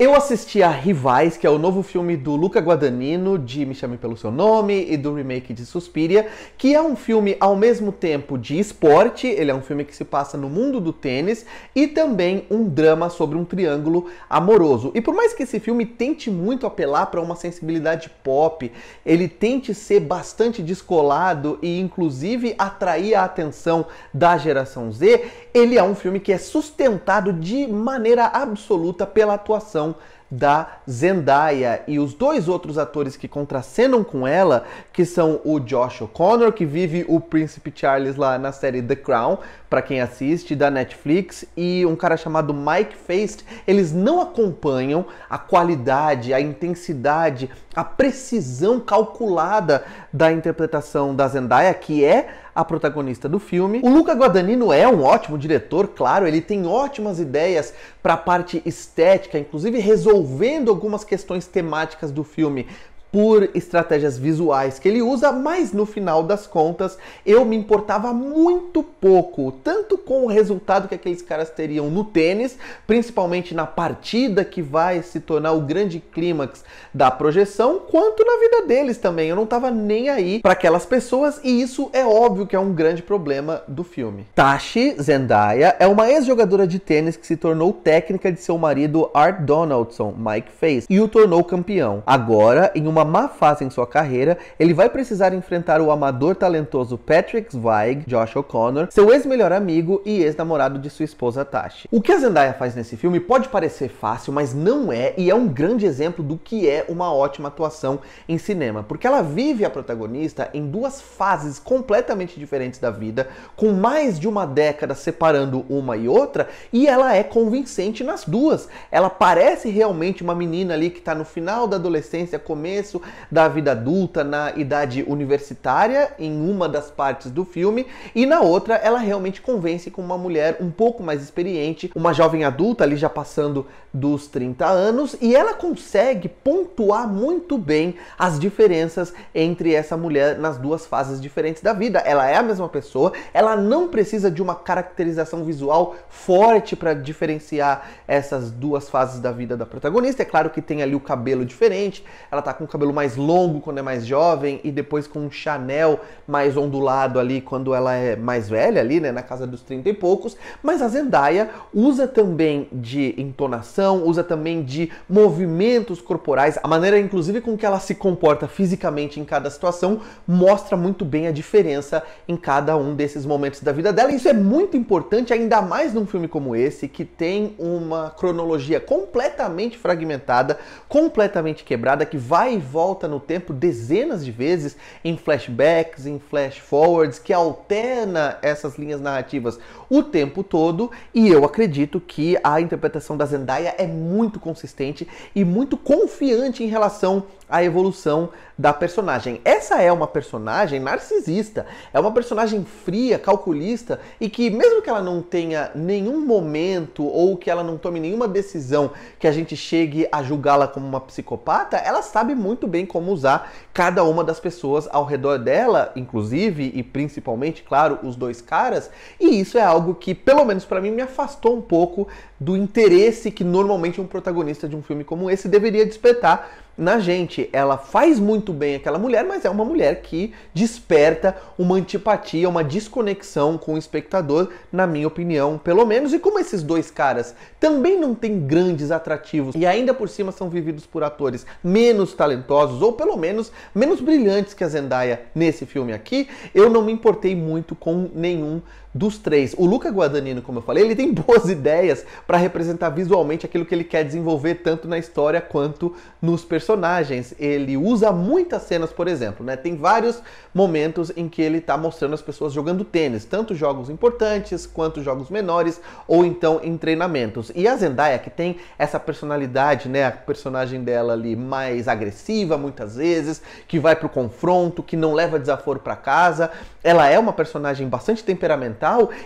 Eu assisti a Rivais, que é o novo filme do Luca Guadagnino, de Me Chame Pelo Seu Nome, e do remake de Suspiria, que é um filme ao mesmo tempo de esporte, ele é um filme que se passa no mundo do tênis, e também um drama sobre um triângulo amoroso. E por mais que esse filme tente muito apelar para uma sensibilidade pop, ele tente ser bastante descolado e inclusive atrair a atenção da geração Z, ele é um filme que é sustentado de maneira absoluta pela atuação da Zendaya e os dois outros atores que contracenam com ela, que são o Josh O'Connor, que vive o príncipe Charles lá na série The Crown, para quem assiste, da Netflix, e um cara chamado Mike Feist, eles não acompanham a qualidade, a intensidade, a precisão calculada da interpretação da Zendaya, que é a protagonista do filme. O Luca Guadagnino é um ótimo diretor, claro, ele tem ótimas ideias para a parte estética, inclusive resolvendo algumas questões temáticas do filme por estratégias visuais que ele usa, mas no final das contas eu me importava muito pouco, tanto com o resultado que aqueles caras teriam no tênis, principalmente na partida que vai se tornar o grande clímax da projeção, quanto na vida deles também. Eu não tava nem aí para aquelas pessoas e isso é óbvio que é um grande problema do filme. Tashi Zendaya é uma ex-jogadora de tênis que se tornou técnica de seu marido Art Donaldson, Mike Face, e o tornou campeão. Agora, em uma uma má fase em sua carreira, ele vai precisar enfrentar o amador talentoso Patrick Zweig, Josh O'Connor, seu ex-melhor amigo e ex-namorado de sua esposa Tashi. O que a Zendaya faz nesse filme pode parecer fácil, mas não é, e é um grande exemplo do que é uma ótima atuação em cinema, porque ela vive a protagonista em duas fases completamente diferentes da vida, com mais de uma década separando uma e outra, e ela é convincente nas duas. Ela parece realmente uma menina ali que está no final da adolescência, começo começo da vida adulta, na idade universitária, em uma das partes do filme, e na outra ela realmente convence com uma mulher um pouco mais experiente, uma jovem adulta ali já passando dos 30 anos, e ela consegue pontuar muito bem as diferenças entre essa mulher nas duas fases diferentes da vida. Ela é a mesma pessoa, ela não precisa de uma caracterização visual forte para diferenciar essas duas fases da vida da protagonista. É claro que tem ali o cabelo diferente, ela tá com o cabelo cabelo mais longo quando é mais jovem e depois com um Chanel mais ondulado ali quando ela é mais velha ali, né, na casa dos 30 e poucos, mas a Zendaya usa também de entonação, usa também de movimentos corporais, a maneira inclusive com que ela se comporta fisicamente em cada situação mostra muito bem a diferença em cada um desses momentos da vida dela. Isso é muito importante, ainda mais num filme como esse que tem uma cronologia completamente fragmentada, completamente quebrada que vai volta no tempo dezenas de vezes em flashbacks, em flash forwards, que alterna essas linhas narrativas o tempo todo. E eu acredito que a interpretação da Zendaya é muito consistente e muito confiante em relação à evolução da personagem. Essa é uma personagem narcisista, é uma personagem fria, calculista e que, mesmo que ela não tenha nenhum momento ou que ela não tome nenhuma decisão que a gente chegue a julgá-la como uma psicopata, ela sabe muito muito bem como usar cada uma das pessoas ao redor dela, inclusive e principalmente, claro, os dois caras. E isso é algo que, pelo menos para mim, me afastou um pouco do interesse que normalmente um protagonista de um filme como esse deveria despertar na gente. Ela faz muito bem aquela mulher, mas é uma mulher que desperta uma antipatia, uma desconexão com o espectador, na minha opinião, pelo menos. E como esses dois caras também não têm grandes atrativos e ainda por cima são vividos por atores menos talentosos ou pelo menos menos brilhantes que a Zendaya nesse filme aqui, eu não me importei muito com nenhum dos três. O Luca Guadagnino, como eu falei, ele tem boas ideias para representar visualmente aquilo que ele quer desenvolver tanto na história quanto nos personagens. Ele usa muitas cenas, por exemplo, né? Tem vários momentos em que ele está mostrando as pessoas jogando tênis, tanto jogos importantes quanto jogos menores ou então em treinamentos. E a Zendaya que tem essa personalidade, né, a personagem dela ali mais agressiva muitas vezes, que vai pro confronto, que não leva desaforo para casa. Ela é uma personagem bastante temperamental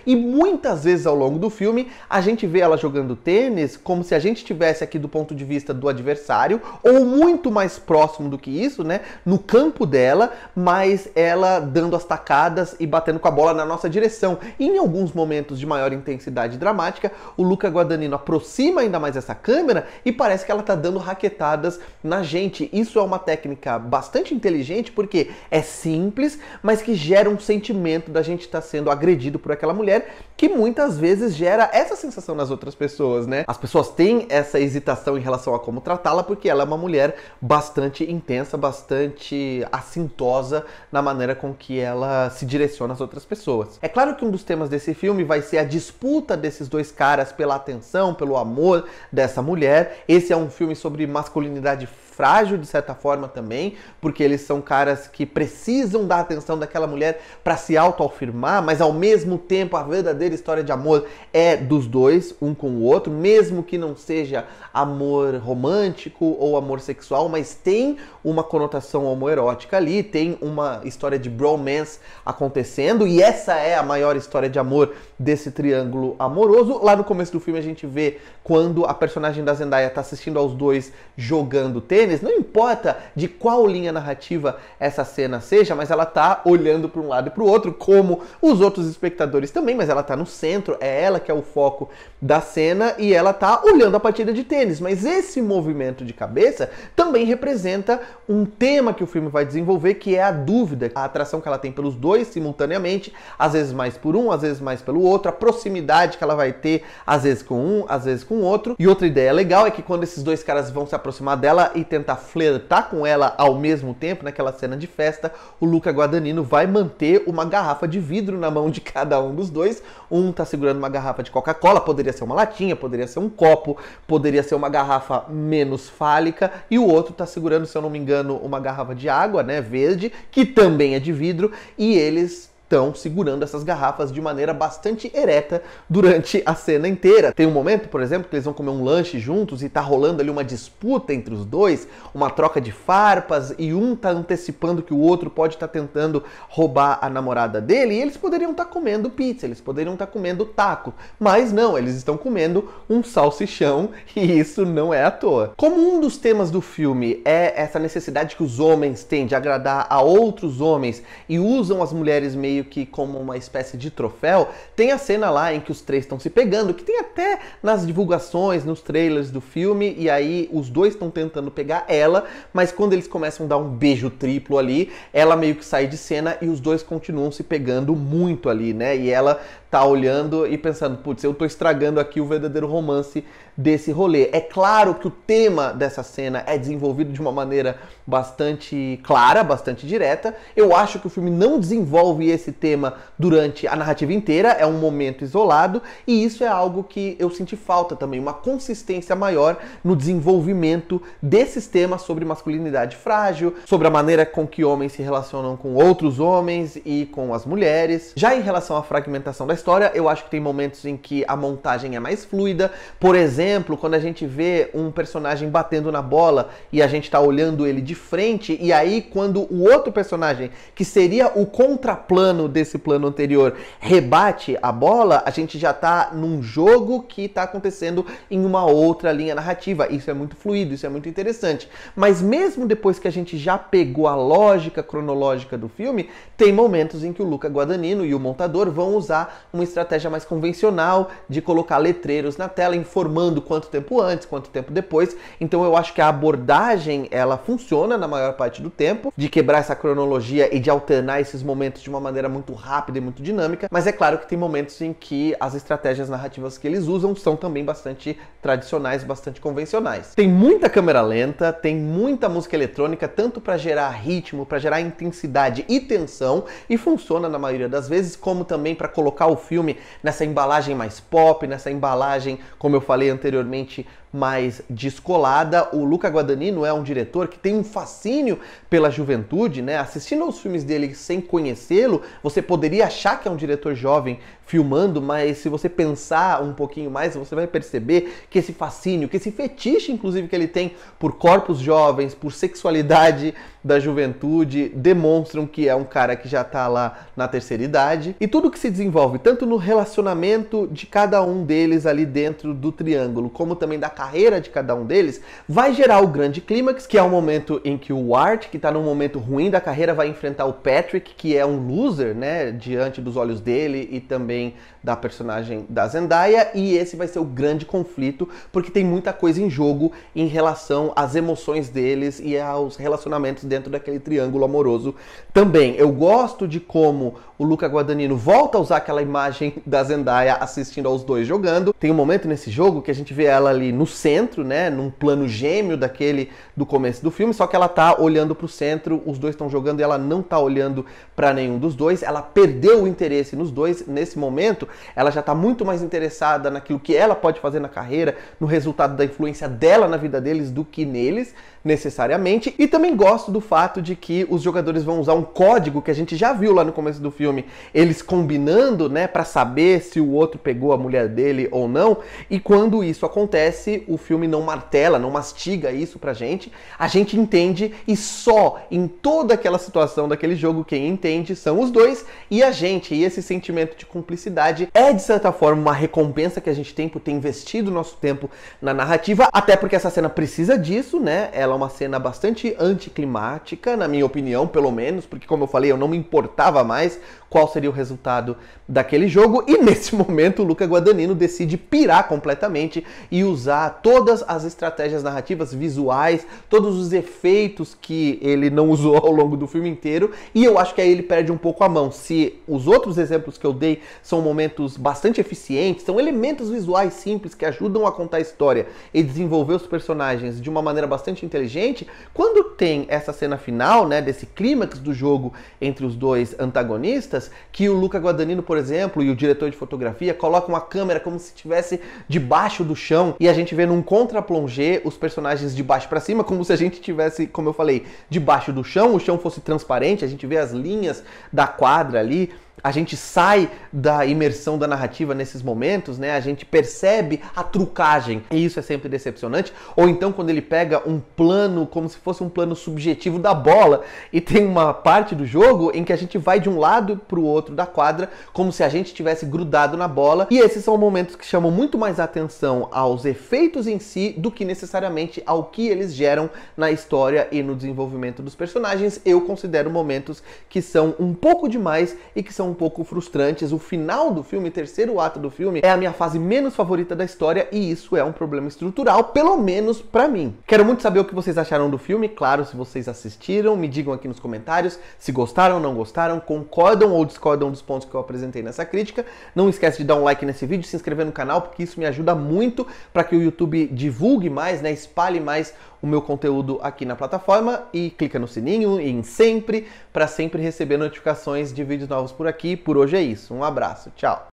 e muitas vezes ao longo do filme a gente vê ela jogando tênis como se a gente estivesse aqui do ponto de vista do adversário ou muito mais próximo do que isso, né, no campo dela, mas ela dando as tacadas e batendo com a bola na nossa direção. E em alguns momentos de maior intensidade dramática, o Luca Guadagnino aproxima ainda mais essa câmera e parece que ela tá dando raquetadas na gente. Isso é uma técnica bastante inteligente porque é simples, mas que gera um sentimento da gente estar tá sendo agredido por aquela mulher, que muitas vezes gera essa sensação nas outras pessoas, né? As pessoas têm essa hesitação em relação a como tratá-la porque ela é uma mulher bastante intensa, bastante assintosa na maneira com que ela se direciona às outras pessoas. É claro que um dos temas desse filme vai ser a disputa desses dois caras pela atenção, pelo amor dessa mulher. Esse é um filme sobre masculinidade frágil de certa forma também, porque eles são caras que precisam da atenção daquela mulher para se autoafirmar, mas ao mesmo tempo a verdadeira história de amor é dos dois, um com o outro, mesmo que não seja amor romântico ou amor sexual, mas tem uma conotação homoerótica ali, tem uma história de bromance acontecendo e essa é a maior história de amor desse triângulo amoroso. Lá no começo do filme a gente vê quando a personagem da Zendaya está assistindo aos dois jogando tênis tênis, não importa de qual linha narrativa essa cena seja, mas ela tá olhando para um lado e para o outro, como os outros espectadores também, mas ela tá no centro, é ela que é o foco da cena e ela tá olhando a partida de tênis, mas esse movimento de cabeça também representa um tema que o filme vai desenvolver, que é a dúvida, a atração que ela tem pelos dois simultaneamente, às vezes mais por um, às vezes mais pelo outro, a proximidade que ela vai ter, às vezes com um, às vezes com outro. E outra ideia legal é que quando esses dois caras vão se aproximar dela e tentar flertar com ela ao mesmo tempo, naquela cena de festa, o Luca Guadagnino vai manter uma garrafa de vidro na mão de cada um dos dois. Um tá segurando uma garrafa de Coca-Cola, poderia ser uma latinha, poderia ser um copo, poderia ser uma garrafa menos fálica, e o outro tá segurando, se eu não me engano, uma garrafa de água, né, verde, que também é de vidro, e eles estão segurando essas garrafas de maneira bastante ereta durante a cena inteira. Tem um momento, por exemplo, que eles vão comer um lanche juntos e tá rolando ali uma disputa entre os dois, uma troca de farpas e um tá antecipando que o outro pode estar tá tentando roubar a namorada dele, e eles poderiam estar tá comendo pizza, eles poderiam estar tá comendo taco, mas não, eles estão comendo um salsichão e isso não é à toa. Como um dos temas do filme é essa necessidade que os homens têm de agradar a outros homens e usam as mulheres meio meio que como uma espécie de troféu, tem a cena lá em que os três estão se pegando, que tem até nas divulgações, nos trailers do filme, e aí os dois estão tentando pegar ela, mas quando eles começam a dar um beijo triplo ali, ela meio que sai de cena e os dois continuam se pegando muito ali, né? E ela tá olhando e pensando, putz, eu tô estragando aqui o verdadeiro romance desse rolê. É claro que o tema dessa cena é desenvolvido de uma maneira bastante clara, bastante direta. Eu acho que o filme não desenvolve esse tema durante a narrativa inteira, é um momento isolado, e isso é algo que eu senti falta também, uma consistência maior no desenvolvimento desses temas sobre masculinidade frágil, sobre a maneira com que homens se relacionam com outros homens e com as mulheres. Já em relação à fragmentação da história, eu acho que tem momentos em que a montagem é mais fluida. Por exemplo, quando a gente vê um personagem batendo na bola e a gente está olhando ele de frente, e aí quando o outro personagem, que seria o contraplano desse plano anterior, rebate a bola, a gente já está num jogo que está acontecendo em uma outra linha narrativa. Isso é muito fluido, isso é muito interessante. Mas mesmo depois que a gente já pegou a lógica cronológica do filme, tem momentos em que o Luca Guadagnino e o montador vão usar uma estratégia mais convencional de colocar letreiros na tela informando quanto tempo antes, quanto tempo depois. Então eu acho que a abordagem ela funciona na maior parte do tempo, de quebrar essa cronologia e de alternar esses momentos de uma maneira muito rápida e muito dinâmica, mas é claro que tem momentos em que as estratégias narrativas que eles usam são também bastante tradicionais, bastante convencionais. Tem muita câmera lenta, tem muita música eletrônica, tanto para gerar ritmo, para gerar intensidade e tensão, e funciona na maioria das vezes, como também para colocar o filme nessa embalagem mais pop, nessa embalagem, como eu falei anteriormente, mais descolada. O Luca Guadagnino é um diretor que tem um fascínio pela juventude, né? Assistindo aos filmes dele sem conhecê-lo, você poderia achar que é um diretor jovem filmando, mas se você pensar um pouquinho mais, você vai perceber que esse fascínio, que esse fetiche, inclusive, que ele tem por corpos jovens, por sexualidade da juventude, demonstram que é um cara que já está lá na terceira idade. E tudo que se desenvolve, tanto no relacionamento de cada um deles ali dentro do triângulo, como também da carreira de cada um deles, vai gerar o grande clímax, que é o momento em que o Art, que está num momento ruim da carreira, vai enfrentar o Patrick, que é um loser, né, diante dos olhos dele e também da personagem da Zendaya, e esse vai ser o grande conflito, porque tem muita coisa em jogo em relação às emoções deles e aos relacionamentos dentro daquele triângulo amoroso também. Eu gosto de como o Luca Guadagnino volta a usar aquela imagem da Zendaya assistindo aos dois jogando. Tem um momento nesse jogo que a gente vê ela ali no centro, né, num plano gêmeo daquele do começo do filme, só que ela tá olhando para o centro, os dois estão jogando e ela não tá olhando para nenhum dos dois. Ela perdeu o interesse nos dois nesse momento, ela já tá muito mais interessada naquilo que ela pode fazer na carreira, no resultado da influência dela na vida deles do que neles, necessariamente. E também gosto do fato de que os jogadores vão usar um código que a gente já viu lá no começo do filme, eles combinando, né, para saber se o outro pegou a mulher dele ou não. E quando isso acontece, o filme não martela, não mastiga isso pra gente, a gente entende e só em toda aquela situação daquele jogo quem entende são os dois e a gente. E esse sentimento de cumplicidade é de certa forma uma recompensa que a gente tem por ter investido nosso tempo na narrativa, até porque essa cena precisa disso, né? Ela é uma cena bastante anticlimática, na minha opinião, pelo menos, porque como eu falei, eu não me importava mais qual seria o resultado daquele jogo e nesse momento o Luca Guadagnino decide pirar completamente e usar todas as estratégias narrativas visuais, todos os efeitos que ele não usou ao longo do filme inteiro, e eu acho que aí ele perde um pouco a mão. Se os outros exemplos que eu dei são momentos bastante eficientes, são elementos visuais simples que ajudam a contar a história e desenvolver os personagens de uma maneira bastante inteligente, quando tem essa cena final, né, desse clímax do jogo entre os dois antagonistas, que o Luca Guadagnino, por exemplo, e o diretor de fotografia colocam a câmera como se estivesse debaixo do chão e a gente gente vê num contra-plongé os personagens de baixo para cima, como se a gente tivesse, como eu falei, debaixo do chão, o chão fosse transparente, a gente vê as linhas da quadra ali a gente sai da imersão da narrativa nesses momentos, né? A gente percebe a trucagem e isso é sempre decepcionante. Ou então quando ele pega um plano como se fosse um plano subjetivo da bola e tem uma parte do jogo em que a gente vai de um lado para o outro da quadra como se a gente tivesse grudado na bola. E esses são momentos que chamam muito mais atenção aos efeitos em si do que necessariamente ao que eles geram na história e no desenvolvimento dos personagens. Eu considero momentos que são um pouco demais e que são são um pouco frustrantes. O final do filme, terceiro ato do filme, é a minha fase menos favorita da história e isso é um problema estrutural, pelo menos para mim. Quero muito saber o que vocês acharam do filme, claro, se vocês assistiram, me digam aqui nos comentários se gostaram, ou não gostaram, concordam ou discordam dos pontos que eu apresentei nessa crítica. Não esquece de dar um like nesse vídeo, se inscrever no canal, porque isso me ajuda muito para que o YouTube divulgue mais, né, espalhe mais o meu conteúdo aqui na plataforma e clica no sininho e em sempre para sempre receber notificações de vídeos novos por aqui aqui. Por hoje é isso. Um abraço. Tchau.